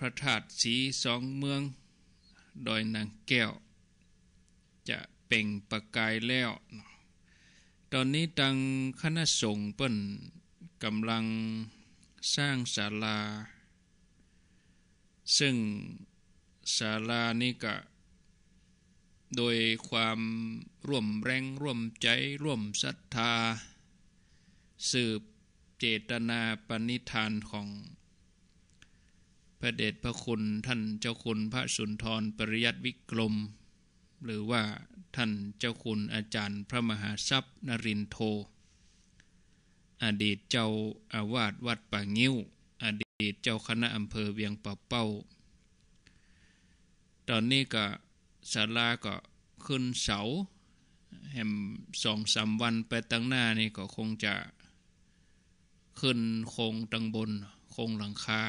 พระธาตุสีสองเมืองดอยนางแก้ว จะเป่งประกายแล้ว ตอนนี้ตังคณะสงฆ์เปิ้นกำลังสร้างศาลา ซึ่งศาลานี้ก็โดยความร่วมแรงร่วมใจร่วมศรัทธา สืบเจตนาปณิธานของพระเดชพระคุณท่านเจ้าคุณพระสุนทรปริยัติวิกรมหรือว่าท่านเจ้าคุณอาจารย์พระมหาทรัพย์ นรินโท อดีตเจ้าอาวาสวัดป่างิ้ว อดีตเจ้าคณะอำเภอ เวียงป่าเป้าตอนนี้ก็ศาลาก็ขึ้นเสา แหมสองสามวันไปตั้งหน้านี่ก็คงจะขึ้นโครงตังบนโครงหลังคา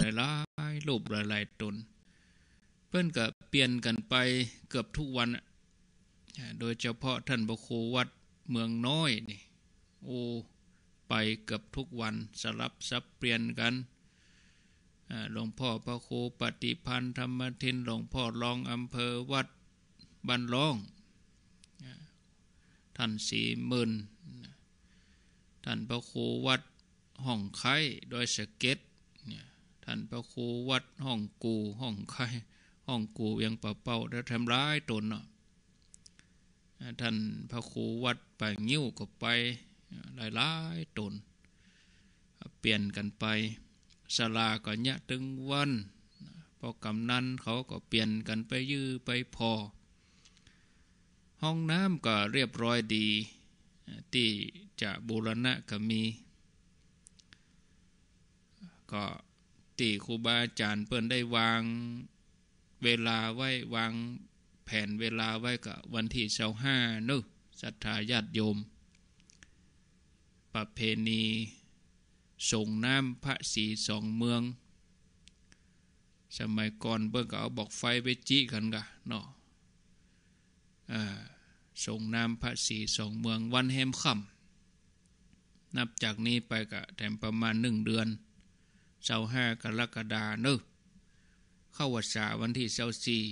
หลายๆรูปหลายๆตนเพื่อนก็เปลี่ยนกันไปเกือบทุกวันโดยเฉพาะท่านพระคูวัดเมืองน้อยนี่โอ้ไปเกือบทุกวันสลับสับเปลี่ยนกันหลวงพ่อพระครูปฏิพันธ์ธรรมทินหลวงพ่อรองอำเภอวัดบันร้องท่านสีมื่นท่านพระครูวัดห้องไข่ดอยสเก็ตท่านพระครูวัดห้องกูห้องใครห้องกูเวียงป่าเป่าแล้วทำร้ายตนเนาะท่านพระครูวัดไปงิ้วก็ไปหลายหลายตนเปลี่ยนกันไปศาลาก็ยะตึงวันพอกำนันเขาก็เปลี่ยนกันไปยื้อไปพอ ห้องน้ำก็เรียบร้อยดีที่จะบูรณะก็มีก็ที่ครูบาอาจารย์เปิ้นได้วาง เวลาไว้วางแผนเวลาไว้กับวันที่เสาห้านุศรัทธาญาติโยมประเพณีส่งน้ำพระสีสองเมือง สมัยก่อนเบิ่งก็เอาบอกไฟไปจี้กันกะเนาะส่งน้ำพระสีสองเมือง วันแฮมค่ำนับจากนี้ไปกะแถมประมาณหนึ่งเดือนเสาห้ากรกฎาเนอเข้าวัดสาวันที่เสาสี่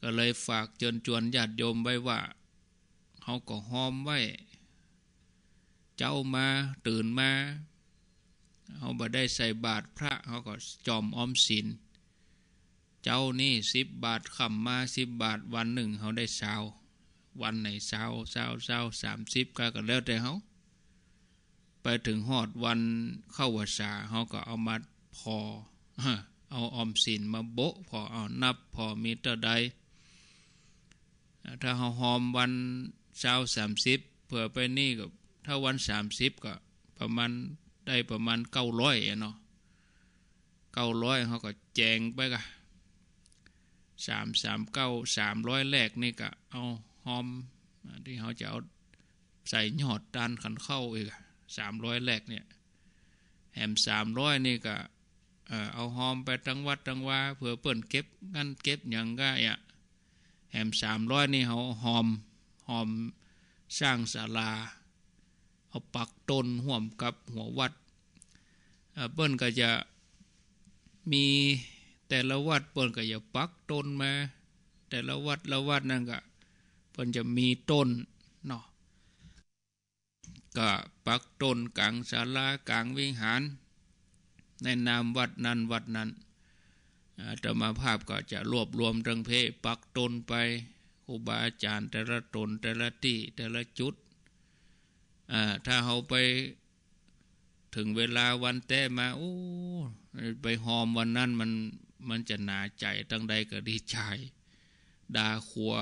ก็เลยฝากเจิญวนญาติโยมไว้ว่าเขาก็หอมไว้ เจ้ามาตื่นมาเขาบ่ได้ใส่บาทพระเขาก็จอมออมศีลเจ้านี่สิบบาทขำมาสิบบาท วันหนึ่งเขาได้สาววันไหนสาวสาวสาวสามสิบก็แล้วแต่เขาไปถึงหอดวันเข้าวัาเขาก็เอามาพอ เอาออมสินมาโบะพอเอานับพอมีเท่าใด ถ้าเขาหอมวันเช้าสามสิบเผื่อไปนี่ก็ ถ้าวันสามสิบก็ประมาณได้ประมาณเก้าร้อยเนาะเก้าร้อยเขาก็แจงไปกะสามสามเก้าสามร้อยแรกนี่ก็เอาหอม ที่เขาจะเอาใส่หยอดดัานขันเข้าอีกอะสามร้อยแรกเนี่ยแฮมสามร้อยนี่ก็เอาหอมไปทั้งวัดทั้งว่าเผื่อเปิ่นเก็บงั้นเก็บอย่างก็อ่ะแฮมสามร้อยนี่เขาหอมหอมสร้างศาลาเอาปักต้นห่วมกับหัววัดเปิ่นก็จะมีแต่ละวัดเปิ่นก็จะปักต้นมา แต่ละวัดละวัดนั่นก็เปิ่นจะมีต้นก็ปักตนกลางศาลากลางวิหาร ในนามวัดนั้นวัดนั้นธรรมภาพก็จะรวบรวมรังเพปักตนไปครูบาอาจารย์แต่ละตนแต่ละที่แต่ละจุดถ้าเขาไปถึงเวลาวันแต้มาโอ้ไปหอมวันนั้นมันมันจะหนาใจตั้งใดก็ดีใจดาขัว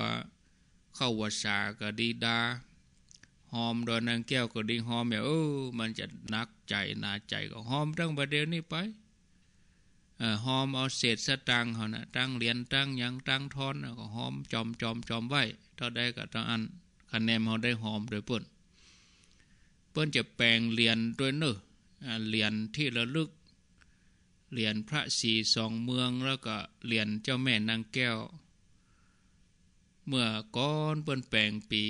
เข้าวัชาก็ดีดาหอมดอนนางแก้วก็ดิ้งหอมเนี่ยเออ มันจะนักใจนาใจก็หอมตั้งประเดี๋ยวนี้ไปหอมเอาเศษสตังเขานะตั้งเหรียญตั้งยังตั้งทอนก็หอมจอมจอมจอมไว้ถทาได้ก็ต้องอันคะแนนเขาได้หอมโดยเปิ้นเปิ้นจะแปลงเหรียญด้วยเนอะเหรียญที่ระลึก เหรียญพระสีสองเมืองแล้วก็เหรียญเจ้าแม่นางแก้วเมื่อก่อนเปลี่ยนแปลงปี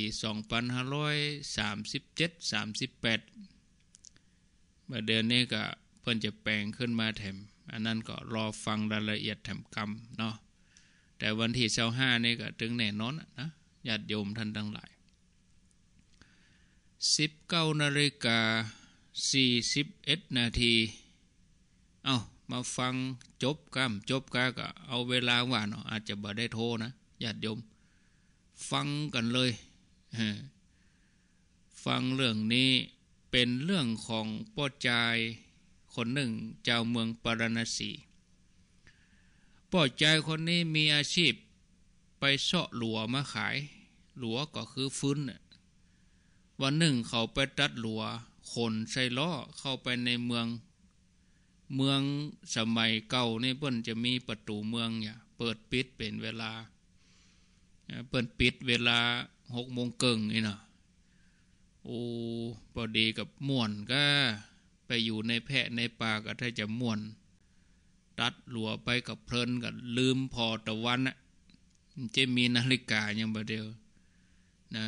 2537-38มาเดือนนี้ก็เพิ่นจะแปลงขึ้นมาแถม อันนั้นก็รอฟังรายละเอียดแถมกรรมเนาะ แต่วันที่25นี่ก็ถึงแน่นอนนะญาติโยมท่านทั้งหลาย19นาฬิกา41นาที เอามาฟังจบกรรม จบกาก็เอาเวลาว่าเนาะ อาจจะบ่ได้โทรนะญาติโยมฟังกันเลย ฟังเรื่องนี้เป็นเรื่องของป้อจายคนหนึ่งเจ้าเมืองปารณสีป้อจายคนนี้มีอาชีพไปเสาะหลัวมาขาย หลัวก็คือฟื้นวันหนึ่งเขาไปตัดหลัวขนใส่ล้อเข้าไปในเมือง เมืองสมัยเก่าในเพิ่นจะมีประตูเมืองเนี่ยเปิดปิดเป็นเวลาเปิดปิดเวลาหกโมงเกิงนี่เนาะ โอ้ พอดีกับม่วนก็ไปอยู่ในแพะในป่าก็ถ้าจะม่วน ตัดหลัวไปกับเพลินกับลืมพอตะวันอะจะมีนาฬิกาอย่างบเดียวนะ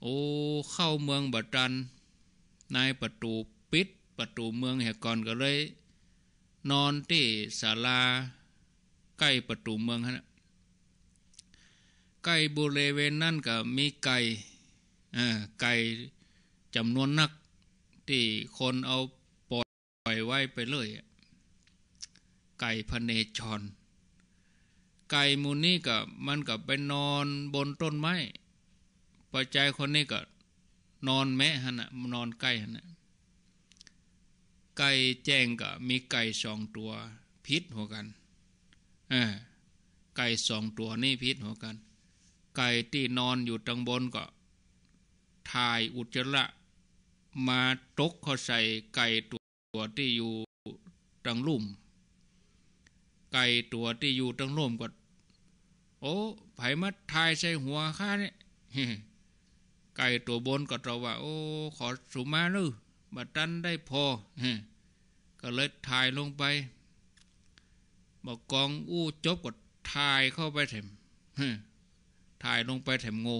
โอ้ เข้าเมืองบัตรันนายประตูปิดประตูเมืองแหกก่อนก็เลย นอนที่ศาลาใกล้ประตูเมืองฮะใกล้บริเวณนั่นก็มีไก่ไก่จำนวนนักที่คนเอาปล่อยไว้ไปเลยไก่พเนจรไก่มูนี่กับมันกับไปนอนบนต้นไม้ ปัจจัยคนนี้ก็ นอนแม่ฮะนะนอนไก่ฮะนะไก่แจ้งก็ มีไก่สองตัวพิษหัวกันอไก่สองตัวนี่พิษหัวกันไก่ที่นอนอยู่ตรงบนก็ถ่ายอุจจาระมาตกเข้าใส่ไก่ตัวที่อยู่ตรงลุ่มไก่ตัวที่อยู่ตรงลุ่มก็โอ้ไผมาทายใส่หัวข้าเนี่ยไก่ตัวบนก็ตบว่า โอ้ ขอสุมาลูบัดตันได้พอก็เลยถ่ายลงไปบอกกองอู้จบก็ถ่ายเข้าไปเถมถ่ายลงไปแถมงู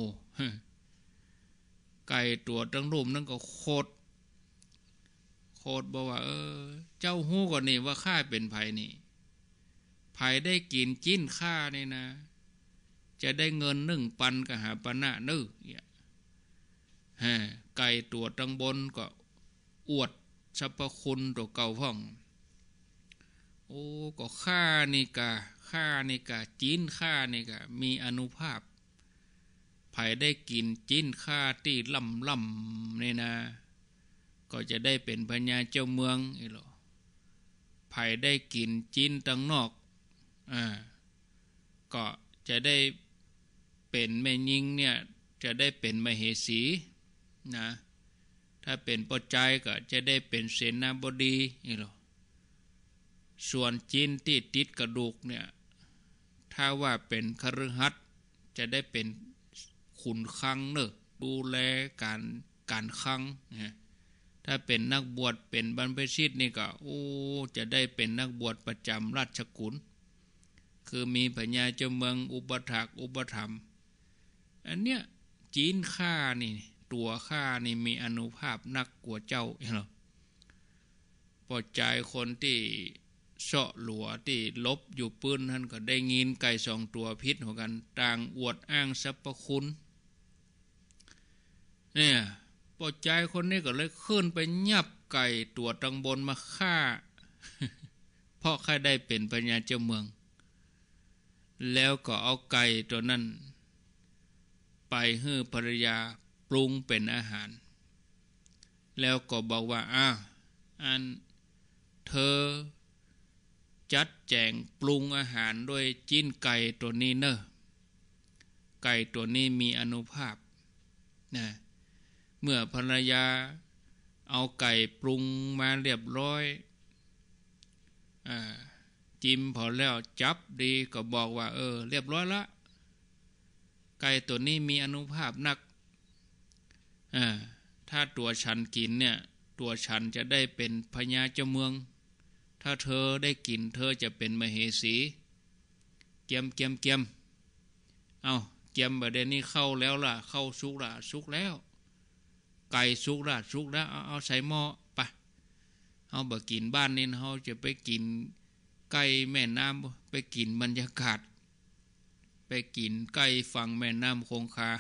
ไก่ตัวตั้งรูมนั่นก็โคตร โคตรบอกว่า เออ เจ้าหู้ก่อนนี่ว่าข้าเป็นภัยนี่ภัยได้กินกินข้านี่นะ จะได้เงินหนึ่งปันกหาปนะนึกเนี่ยไก่ตัวตั้งบนก็ อวดสรรพคุณตัวเก่าพ่องโอ้ก็ข้านี่กะข้านี่กะจีนข้านี่กะมีอนุภาพภัยได้กินจิ้นข้าที่ล่ำล่ำนี่นะก็จะได้เป็นพญาเจ้าเมืองไอ้หรอภัยได้กินจิ้นตั้งนอก อ่า ก็จะได้เป็นแม่ยิงเนี่ย จะได้เป็นมเหสีนะ ถ้าเป็นปจจัยก็จะได้เป็นเสนาบดี อีหรอส่วนจิ้นที่ติดกระดูกเนี่ย ถ้าว่าเป็นคฤหัสถ์จะได้เป็นขุนคังเนอะดูแลการการคังนะถ้าเป็นนักบวชเป็นบรรพชิตนี่ก็โอ้จะได้เป็นนักบวชประจำราชกุล คือมีพญาเจ้าเมืองอุปถักอุปธรรม อันเนี้ยจีนข้านี่ ตัวข้านี่มีอนุภาพนักกว่าเจ้าเหรอพอใจคนที่เสาะหลัวที่ลบอยู่ปืนท่านก็ได้งินไก่สองตัวพิษหอวกัน ต่างอวดอ้างสรรพคุณเนี่ยปอใจคนนี้ก็เลยขึ้นไปยับไก่ตัวตังบนมาฆ่า เพราะใครได้เป็นปัญญาเจ้าเมือง แล้วก็เอาไก่ตัวนั้น ไปให้ภรรยาปรุงเป็นอาหาร แล้วก็บอกว่าอ้าวอันเธอ จัดแจงปรุงอาหารด้วยจิ้นไก่ตัวนี้เนอะ ไก่ตัวนี้มีอนุภาพนะเมื่อภรรยาเอาไก่ปรุงมาเรียบร้อยอจิมพอแล้วจับดีก็บอกว่าเออ เรียบร้อยละ ไก่ตัวนี้มีอนุภาพนัก ถ้าตัวฉันกินเนี่ยตัวฉันจะได้เป็นพญาเจ้าเมือง ถ้าเธอได้กินเธอจะเป็นมเหสี เกียมเกียมเกียมเอาเกียมประเด็นนี้เข้าแล้วล่ะเข้าสุกล่ะสุกแล้วไก่สุกแล้วสุกแลวเอาเอาใส่หม้อไปเอาบอกินบ้านนี่เขาจะไปกินไก่แม่น้ำไปกินบรรยากาศไปกินไก่ฝั่งแม่น้ำคงคา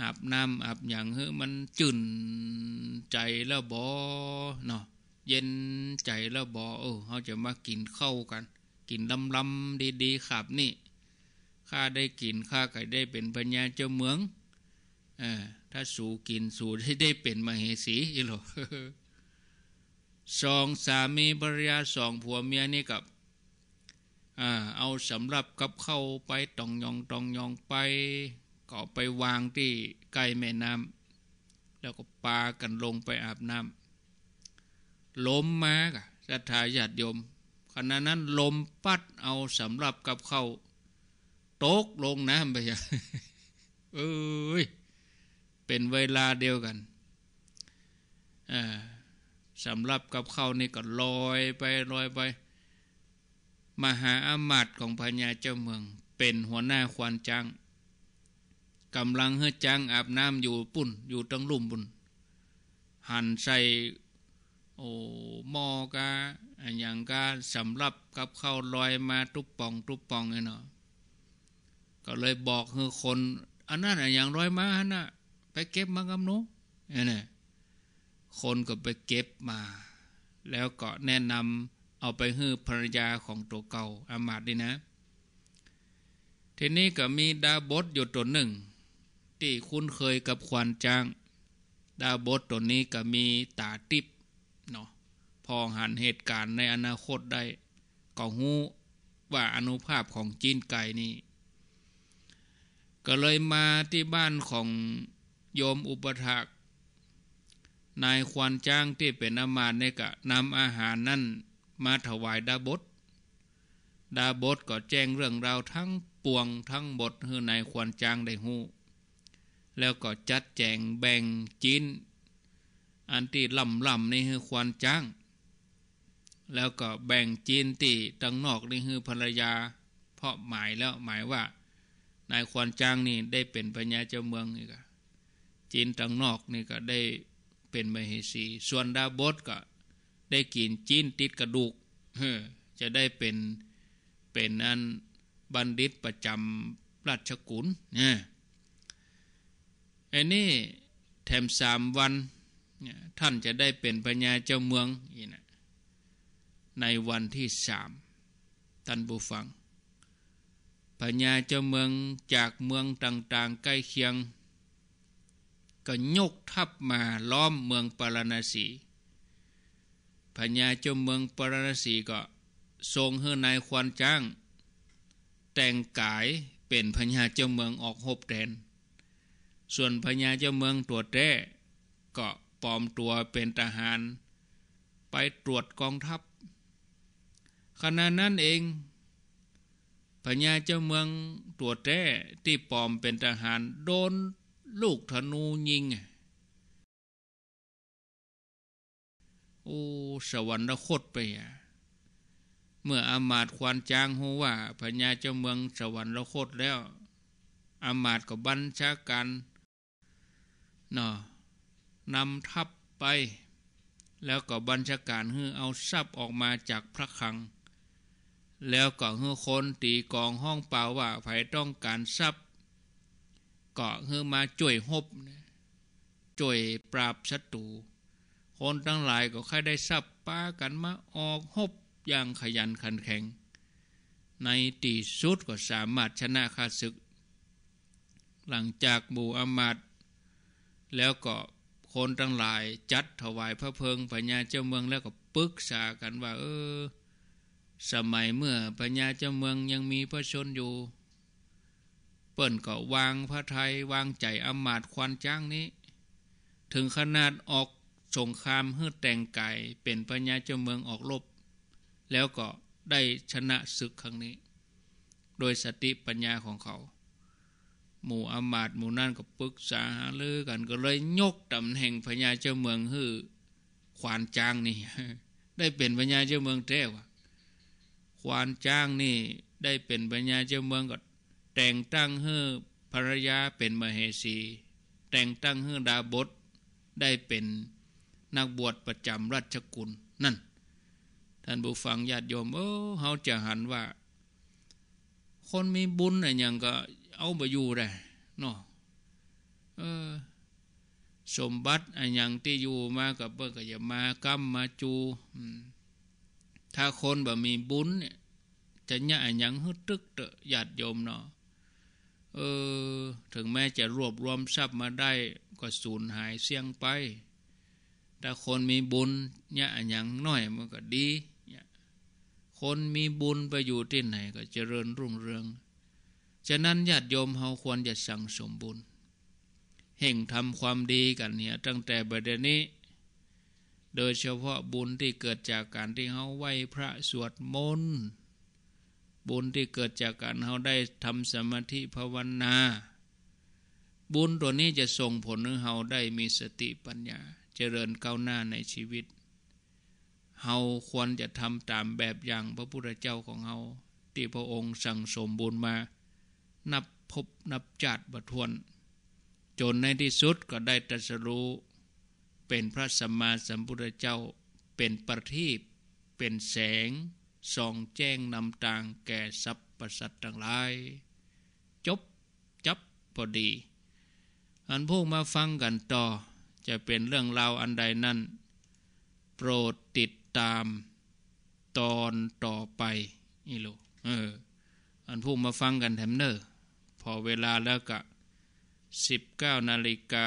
อาบน้ำอาบอย่างเฮ้มันจืนใจแล้วบอเนาะเย็นใจแล้วบอเออเขาจะมากินเข้ากัน กินลำลำดีๆขับนี่ข้าได้กินข้าก็ได้เป็นพญาเจ้าเมืองถ้าสู่กินสู่ได้ได้เป็นมเหสีอีหรอสองสามีภรรยาสองผัวเมียนี่กับเอาสำหรับกับเข้าไปตองยองตองยองไป ก็ไปวางที่ใกล้แม่น้ำแล้วก็ปากันลงไปอาบน้ำลมมากะสัทายาติยมขณะนั้นลมปัด เอาสำหรับกับเข้าตกลงน้ำไปอย่างเอ้ยเป็นเวลาเดียวกัน สำหรับกับเขานี่ก็ลอยไปลอยไป มหาอามาตย์ของพญาเจ้าเมือง เป็นหัวหน้าควานจัง กำลังเฮจังอาบน้ำอยู่ปุ่นอยู่ตังลุ่มบุญหันใส่โอ้มอกาอย่างกาสำหรับกับเข้าลอยมาทุบป่องทุบป่องไงเนาะ ก็เลยบอกเฮคน อันนั้นอย่างร้อยมาฮะนะไปเก็บมากับหนูเนี่ยคนก็ไปเก็บมา แล้วก็แนะนำเอาไปฮื้อภรรยาของตัวเก่า อามาดีนะ ทีนี้ก็มีดาบดอยู่ตัวหนึ่งที่คุ้นเคยกับควันจ้าง ดาบดตัวนี้ก็มีตาติบเนาะ พอหันเหตุการณ์ในอนาคตได้ ก็หู้ ว่าอนุภาพของจีนไก่นี่ ก็เลยมาที่บ้านของโยมอุปถากนายควานจ้างที่เป็นอามาตเนี่ยก็นำอาหารนั่นมาถวายดาบดดาบดก็แจ้งเรื่องราวทั้งปวงทั้งบทให้นายควานจ้างได้หู้ แล้วก็จัดแจงแบ่งจินอันที่ลำลำนี่คือควานจ้าง แล้วก็แบ่งจีนตีตังนอกนี่คือภรรยา เพราะหมายแล้วหมายว่า นายควานจ้างนี่ได้เป็นปัญญาเจ้าเมืองอีกอะจีนทางนอกนี่ก็ได้เป็นมเหสี ส่วนดาบดก็ได้กินจีนติดกระดูก จะได้เป็นเป็นนันบัณฑิตประจำราชกุลเนี่ยไอ้นี่แถมสามวัน ท่านจะได้เป็นปัญญาเจ้าเมืองนี่นะในวันที่สามท่านบูฟังปัญญาเจ้าเมืองจากเมืองต่างๆ ใกล้เคียงก็ยกทัพมาล้อมเมืองปารณสี พญาเจ้าเมืองปารณสีก็ทรงเฮือนายควันจ้าง แต่งกายเป็นพญาเจ้าเมืองออกหบแดน ส่วนพญาเจ้าเมืองตัวแร้ก็ปลอมตัวเป็นทหาร ไปตรวจกองทัพ ขณะนั้นเอง พญาเจ้าเมืองตัวแร้ที่ปลอมเป็นทหารโดนลูกธนูยิง โอ้สวรรคตไปะเมื่ออามาตควานจางหูว่าพญาเจ้าเมืองสวรรคตแล้วอามาตก็บัญชาการนาอนำทัพไป แล้วก็บัญชาการเฮือเอาทรัพย์ออกมาจากพระคลัง แล้วก็เฮือคน ตีกองห้องเปล่าว่าไผต้องการทรัพย์เกาะคือมาจ่วยหบนจ่วยปราบศัตรูคนทั้งหลายก็ค่อยได้ทราบป้ากันมาออกหบอย่างขยันขันแข็ง ในตีสุดก็สามารถชนะข้าศึก หลังจากบูอามัดแล้วก็คนทั้งหลายจัดถวายพระเพลิงพญาเจ้าเมืองแล้วก็ปรึกษากันว่า เออ สมัยเมื่อพญาเจ้าเมืองยังมีพระชนอยู่เปิ่นก็วางพระไทยวางใจอมาตควันจ้างนี้ ถึงขนาดออกสงครามเฮือแต่งไก่เป็นปัญญาเจ้าเมืองออกรบแล้วก็ได้ชนะศึกครั้งนี้ โดยสติปัญญาของเขา หมู่อมาตหมู่นั่นก็ปรึกษาหาลือกันก็เลยยกตำแหน่งพญาเจ้าเมืองฮือควานจ้างนี่ได้เป็นพญาเจ้าเมืองแท้วะควานจ้างนี่ได้เป็นพญาเจ้าเมืองก็แต่งตั้งให้ภรรยาเป็นมเหสีแต่งตั้งให้ดาบดได้เป็นนักบวชประจำราชกุล นั่นท่านผู้ฟังญาติโยมเออเขาจะหันว่า คนมีบุญอะไรอย่างก็เอาไปอยู่ได้เนาะเออสมบัติอะไรอย่างที่อยู่มากับเบิกก็อยามากรรมมาจู ถ้าคนแบบมีบุญเนี่ยจะยะอย่างฮึดตึกเตอะญาติโยมเนาะเออถึงแม้จะรวบรวมทรัพย์มาได้ก็สูญหายเสี่ยงไป แต่คนมีบุญเนี่ยอย่างน้อยมันก็ดีเนี่ยคนมีบุญไปอยู่ที่ไหนก็เจริญรุ่งเรืองฉะนั้นญาติโยมเฮาควรจะสั่งสมบุญเห่งทำความดีกันเนี่ย ตั้งแต่บัดนี้ โดยเฉพาะบุญที่เกิดจากการที่เฮาไหวพระสวดมนต์บุญที่เกิดจากการเราได้ทำสมาธิภาวนา บุญตัวนี้จะส่งผลให้เราได้มีสติปัญญาเจริญก้าวหน้าในชีวิตเราควรจะทำตามแบบอย่างพระพุทธเจ้าของเราที่พระองค์สั่งสมบุญมา นับพบนับจัดบัทวน จนในที่สุดก็ได้ตรัสรู้ เป็นพระสัมมาสัมพุทธเจ้าเป็นประทีปเป็นแสงส่องแจ้งนำทางแก่สรรพสัตว์ทั้งหลาย จบจับพอดี อันพวกมาฟังกันต่อ จะเป็นเรื่องราวอันใดนั้น โปรดติดตามตอนต่อไปนี่ลูกเอออันพวกมาฟังกันแถมเนอร์พอเวลาแล้วกะสิบเก้านาฬิกา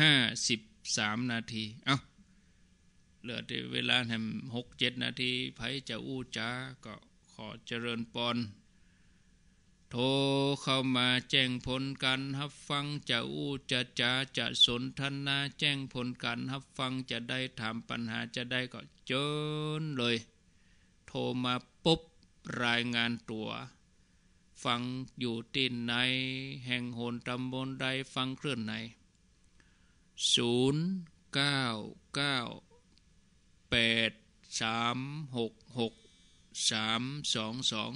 ห้าสิบสามนาทีเอา้าเหลือที่เวลาแห่งหกเจ็ดนาทีไผจะอู้จ้าก็ขอเจริญปอน โทรเข้ามาแจ้งผลการฮับฟังจะอู้จะจ้าจะสนทนา แจ้งผลการฮับฟังจะได้ถามปัญหาจะได้ก็เจนเลย โทรมาปุ๊บรายงานตัว ฟังอยู่ที่ไหนแห่งโหนตำบลใดฟังเคลื่อนไหนศูนย์เก้าเก้าแปดสามหกหกสามสองสอง